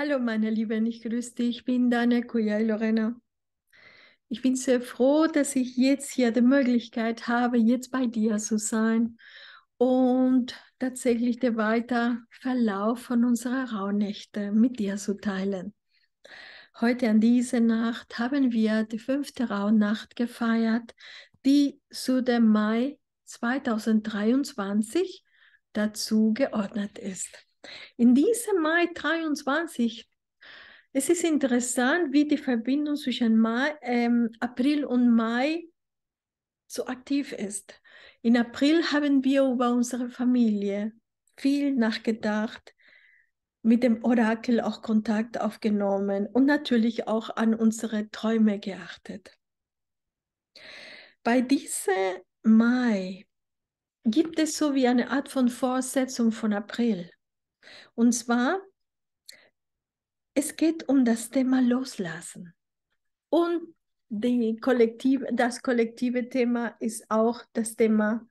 Hallo meine Lieben, ich grüße dich, ich bin Dana Kujai Lorena. Ich bin sehr froh, dass ich jetzt hier die Möglichkeit habe, jetzt bei dir zu sein und tatsächlich den weiteren Verlauf von unserer Rauhnächte mit dir zu teilen. Heute an dieser Nacht haben wir die fünfte Rauhnacht gefeiert, die zu dem Mai 2023 dazu geordnet ist. In diesem Mai 23, es ist interessant, wie die Verbindung zwischen Mai, ähm, April und Mai so aktiv ist. In April haben wir über unsere Familie viel nachgedacht, mit dem Orakel auch Kontakt aufgenommen und natürlich auch an unsere Träume geachtet. Bei diesem Mai gibt es so wie eine Art von Vorsetzung von April. Und zwar, es geht um das Thema Loslassen. Und Kollektiv, das kollektive Thema ist auch das Thema,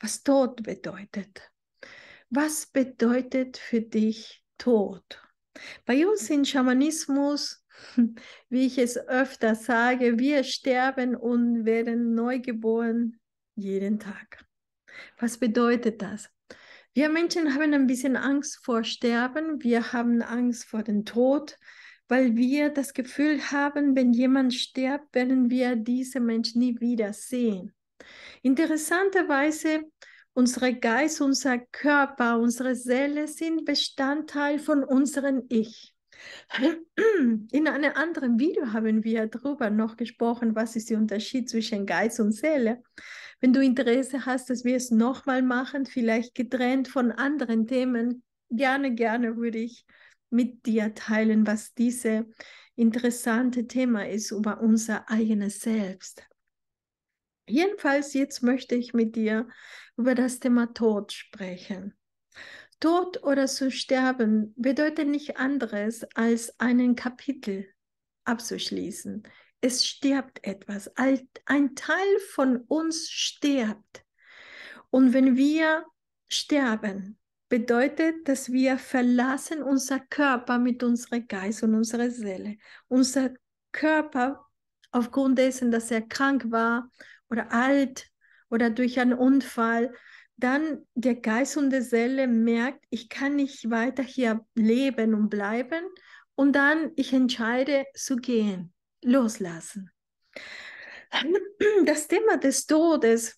was Tod bedeutet. Was bedeutet für dich Tod? Bei uns in Schamanismus, wie ich es öfter sage, wir sterben und werden neugeboren jeden Tag. Was bedeutet das? Wir Menschen haben ein bisschen Angst vor Sterben, wir haben Angst vor dem Tod, weil wir das Gefühl haben, wenn jemand stirbt, werden wir diesen Menschen nie wieder sehen. Interessanterweise, unsere Geist, unser Körper, unsere Seele sind Bestandteil von unserem Ich. In einem anderen Video haben wir darüber noch gesprochen, was ist der Unterschied zwischen Geist und Seele. Wenn du Interesse hast, dass wir es nochmal machen, vielleicht getrennt von anderen Themen, gerne, gerne würde ich mit dir teilen, was dieses interessante Thema ist über unser eigenes Selbst. Jedenfalls jetzt möchte ich mit dir über das Thema Tod sprechen. Tod oder zu sterben bedeutet nicht anderes, als einen Kapitel abzuschließen. Es stirbt etwas. Ein Teil von uns stirbt. Und wenn wir sterben, bedeutet, dass wir verlassen unser Körper mit unserer Geist und unserer Seele. Unser Körper aufgrund dessen, dass er krank war oder alt oder durch einen Unfall dann der Geist und die Seele merkt, ich kann nicht weiter hier leben und bleiben und dann ich entscheide zu gehen, loslassen. Das Thema des Todes,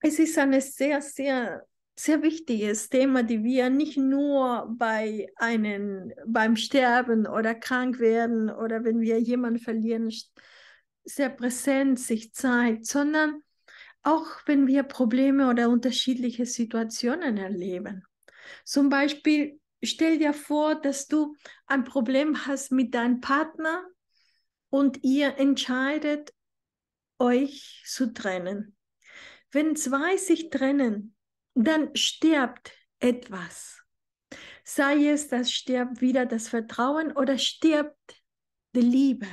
es ist ein sehr, sehr, sehr wichtiges Thema, die wir nicht nur bei einem, beim Sterben oder krank werden oder wenn wir jemanden verlieren, sehr präsent sich zeigt, sondern auch wenn wir Probleme oder unterschiedliche Situationen erleben. Zum Beispiel stell dir vor, dass du ein Problem hast mit deinem Partner und ihr entscheidet, euch zu trennen. Wenn zwei sich trennen, dann stirbt etwas. Sei es, dass stirbt wieder das Vertrauen oder stirbt die Liebe.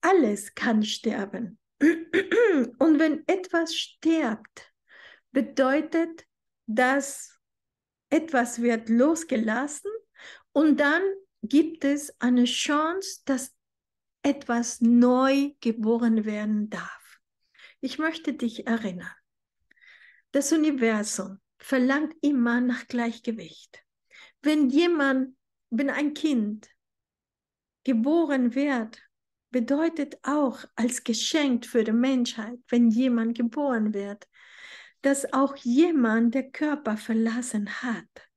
Alles kann sterben. Und wenn etwas stirbt, bedeutet, dass etwas wird losgelassen und dann gibt es eine Chance, dass etwas neu geboren werden darf. Ich möchte dich erinnern. Das Universum verlangt immer nach Gleichgewicht. Wenn jemand, wenn ein Kind geboren wird bedeutet auch als Geschenk für die Menschheit, wenn jemand geboren wird, dass auch jemand der Körper verlassen hat.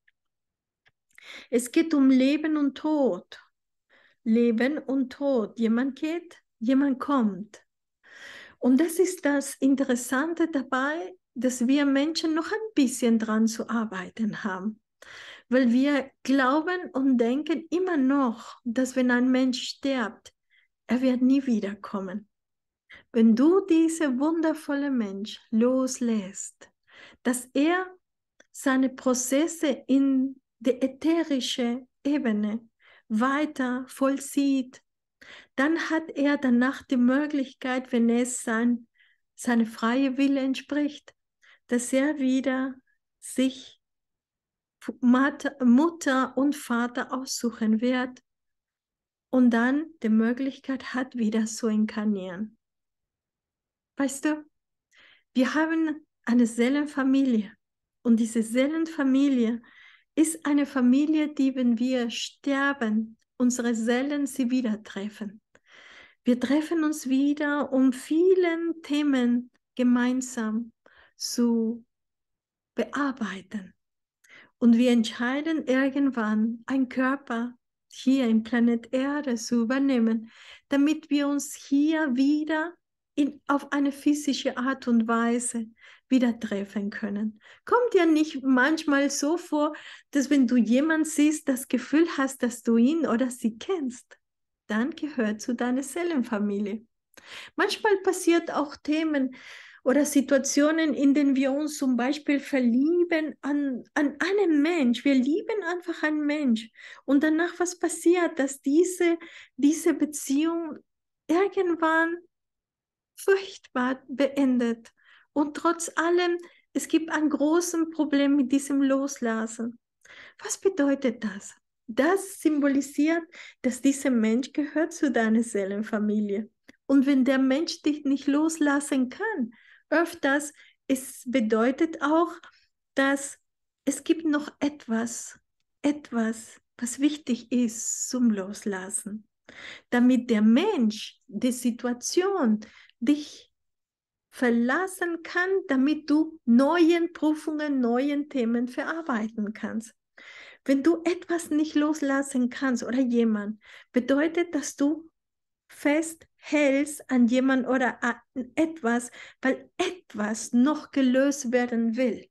Es geht um Leben und Tod. Leben und Tod. Jemand geht, jemand kommt. Und das ist das Interessante dabei, dass wir Menschen noch ein bisschen dran zu arbeiten haben. Weil wir glauben und denken immer noch, dass wenn ein Mensch stirbt, er wird nie wiederkommen. Wenn du diese wundervolle Mensch loslässt, dass er seine Prozesse in der ätherischen Ebene weiter vollzieht, dann hat er danach die Möglichkeit, wenn es sein, seine freie Wille entspricht, dass er wieder sich Mutter und Vater aussuchen wird, und dann die Möglichkeit hat, wieder zu inkarnieren. Weißt du, wir haben eine Seelenfamilie und diese Seelenfamilie ist eine Familie, die, wenn wir sterben, unsere Seelen sie wieder treffen. Wir treffen uns wieder, um vielen Themen gemeinsam zu bearbeiten. Und wir entscheiden irgendwann, ein Körper hier im Planet Erde zu übernehmen, damit wir uns hier wieder in, auf eine physische Art und Weise wieder treffen können. Kommt dir nicht manchmal so vor, dass wenn du jemanden siehst, das Gefühl hast, dass du ihn oder sie kennst, dann gehört zu deiner Seelenfamilie. Manchmal passiert auch Themen, oder Situationen, in denen wir uns zum Beispiel verlieben an, an einen Mensch. Wir lieben einfach einen Mensch. Und danach, was passiert, dass diese, diese Beziehung irgendwann furchtbar beendet. Und trotz allem, es gibt ein großes Problem mit diesem Loslassen. Was bedeutet das? Das symbolisiert, dass dieser Mensch gehört zu deiner Seelenfamilie. Und wenn der Mensch dich nicht loslassen kann, öfters. Es bedeutet auch, dass es gibt noch etwas, etwas, was wichtig ist zum Loslassen, damit der Mensch, die Situation, dich verlassen kann, damit du neuen Prüfungen, neuen Themen verarbeiten kannst. Wenn du etwas nicht loslassen kannst oder jemand, bedeutet, dass du fest hältst an jemand oder an etwas, weil etwas noch gelöst werden will.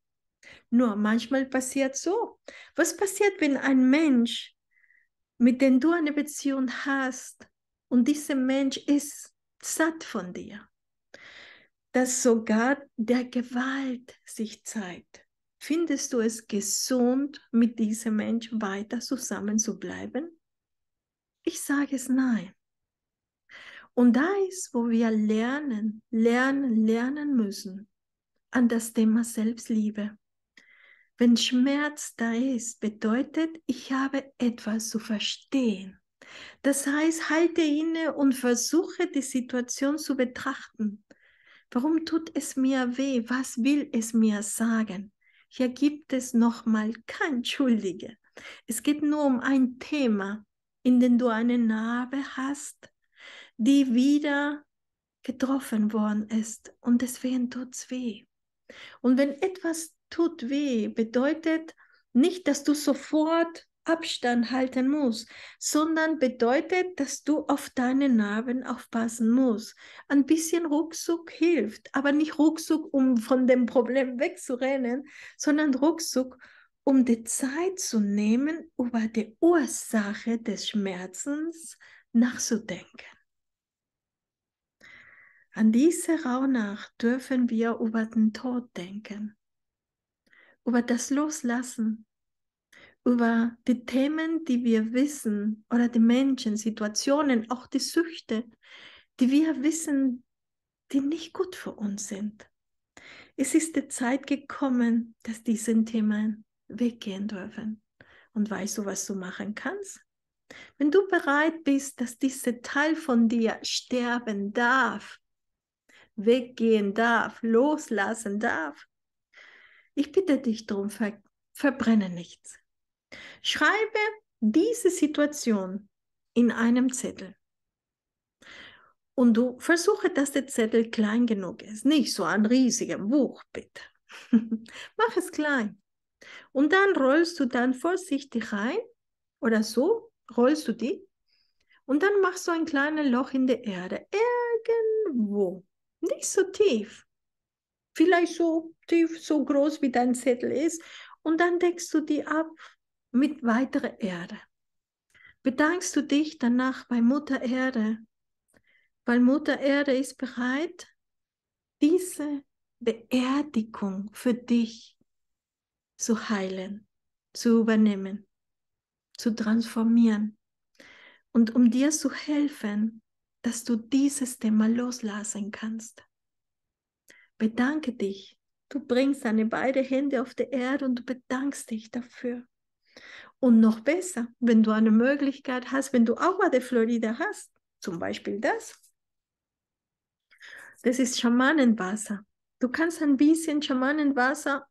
Nur manchmal passiert so. Was passiert, wenn ein Mensch, mit dem du eine Beziehung hast und dieser Mensch ist satt von dir, dass sogar der Gewalt sich zeigt? Findest du es gesund, mit diesem Mensch weiter zusammen zu bleiben? Ich sage es nein. Und da ist, wo wir lernen, lernen, lernen müssen an das Thema Selbstliebe. Wenn Schmerz da ist, bedeutet, ich habe etwas zu verstehen. Das heißt, halte inne und versuche die Situation zu betrachten. Warum tut es mir weh? Was will es mir sagen? Hier gibt es nochmal kein Schuldige. Es geht nur um ein Thema, in dem du eine Narbe hast die wieder getroffen worden ist und deswegen tut es weh. Und wenn etwas tut weh, bedeutet nicht, dass du sofort Abstand halten musst, sondern bedeutet, dass du auf deine Narben aufpassen musst. Ein bisschen Rucksack hilft, aber nicht Rucksack, um von dem Problem wegzurennen, sondern Rucksack, um die Zeit zu nehmen, über die Ursache des Schmerzens nachzudenken. An dieser Rauhnacht dürfen wir über den Tod denken, über das Loslassen, über die Themen, die wir wissen oder die Menschen, Situationen, auch die Süchte, die wir wissen, die nicht gut für uns sind. Es ist die Zeit gekommen, dass diese Themen weggehen dürfen. Und weißt du, was du machen kannst? Wenn du bereit bist, dass dieser Teil von dir sterben darf, weggehen darf, loslassen darf. Ich bitte dich darum, ver verbrenne nichts. Schreibe diese Situation in einem Zettel. Und du versuche, dass der Zettel klein genug ist, nicht so ein riesiger Buch, bitte. Mach es klein. Und dann rollst du dann vorsichtig rein oder so, rollst du die. Und dann machst du ein kleines Loch in der Erde, irgendwo. Nicht so tief. Vielleicht so tief, so groß wie dein Zettel ist. Und dann deckst du die ab mit weiterer Erde. Bedankst du dich danach bei Mutter Erde, weil Mutter Erde ist bereit, diese Beerdigung für dich zu heilen, zu übernehmen, zu transformieren. Und um dir zu helfen, dass du dieses Thema loslassen kannst. Bedanke dich. Du bringst deine beiden Hände auf die Erde und du bedankst dich dafür. Und noch besser, wenn du eine Möglichkeit hast, wenn du auch mal die Florida hast, zum Beispiel das. Das ist Schamanenwasser. Du kannst ein bisschen Schamanenwasser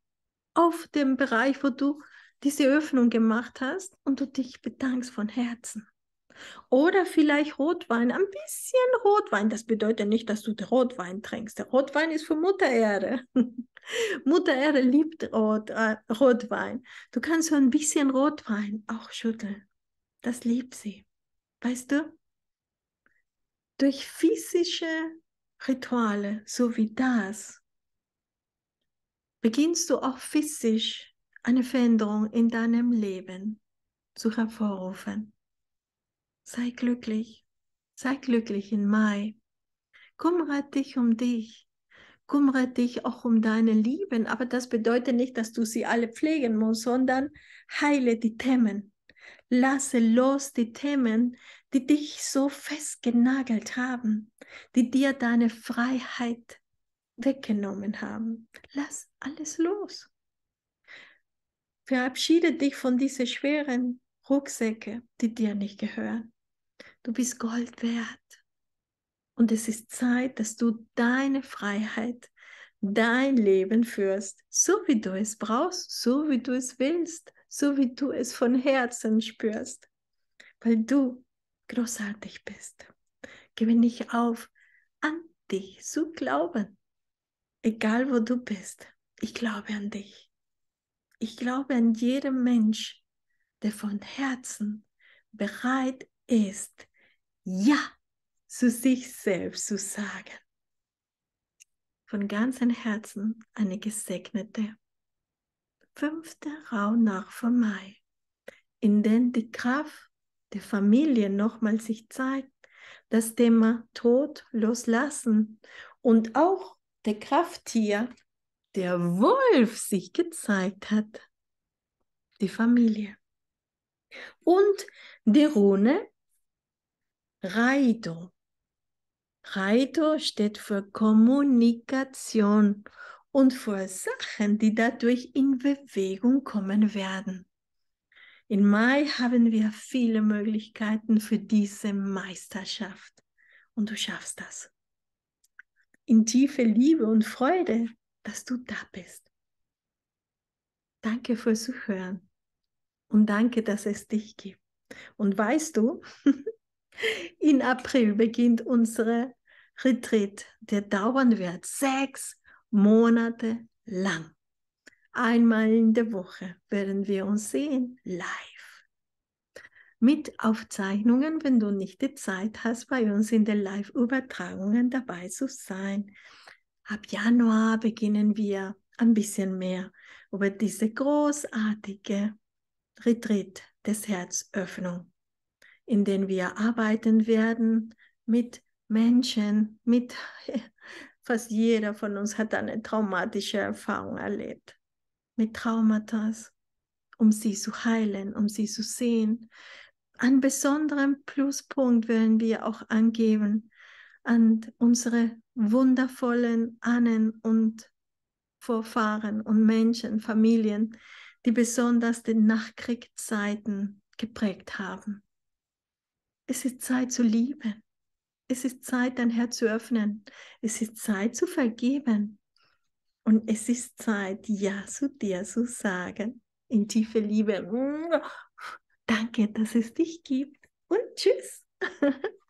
auf dem Bereich, wo du diese Öffnung gemacht hast und du dich bedankst von Herzen. Oder vielleicht Rotwein, ein bisschen Rotwein. Das bedeutet nicht, dass du Rotwein trinkst. Der Rotwein ist für Mutter Erde. Mutter Erde liebt Rot, äh, Rotwein. Du kannst so ein bisschen Rotwein auch schütteln. Das liebt sie. Weißt du? Durch physische Rituale, so wie das, beginnst du auch physisch eine Veränderung in deinem Leben zu hervorrufen. Sei glücklich, sei glücklich in Mai. Kümmere dich um dich. Kümmere dich auch um deine Lieben, aber das bedeutet nicht, dass du sie alle pflegen musst, sondern heile die Themen. Lasse los die Themen, die dich so festgenagelt haben, die dir deine Freiheit weggenommen haben. Lass alles los. Verabschiede dich von diesen schweren Rucksäcke, die dir nicht gehören. Du bist Gold wert. Und es ist Zeit, dass du deine Freiheit, dein Leben führst, so wie du es brauchst, so wie du es willst, so wie du es von Herzen spürst, weil du großartig bist. Gebe nicht auf, an dich zu glauben. Egal wo du bist, ich glaube an dich. Ich glaube an jeden Mensch, der von Herzen bereit ist, Ja zu sich selbst zu sagen. Von ganzem Herzen eine gesegnete fünfte Rauhnacht vom Mai, in der die Kraft der Familie nochmal sich zeigt, das Thema Tod loslassen und auch der Krafttier, der Wolf sich gezeigt hat, die Familie. Und die Rune Raito. Raito steht für Kommunikation und für Sachen, die dadurch in Bewegung kommen werden. In Mai haben wir viele Möglichkeiten für diese Meisterschaft und du schaffst das. In tiefe Liebe und Freude, dass du da bist. Danke fürs Zuhören und danke, dass es dich gibt. Und weißt du, In April beginnt unsere Retreat, der dauern wird sechs Monate lang. Einmal in der Woche werden wir uns sehen, live. Mit Aufzeichnungen, wenn du nicht die Zeit hast, bei uns in den Live-Übertragungen dabei zu sein. Ab Januar beginnen wir ein bisschen mehr über diese großartige Retreat des Herzöffnung in denen wir arbeiten werden mit Menschen, mit fast jeder von uns hat eine traumatische Erfahrung erlebt, mit Traumata, um sie zu heilen, um sie zu sehen. Einen besonderen Pluspunkt werden wir auch angeben an unsere wundervollen Ahnen und Vorfahren und Menschen, Familien, die besonders den Nachkriegszeiten geprägt haben. Es ist Zeit zu lieben. Es ist Zeit, dein Herz zu öffnen. Es ist Zeit zu vergeben. Und es ist Zeit, Ja zu dir zu sagen. In tiefe Liebe. Danke, dass es dich gibt. Und tschüss.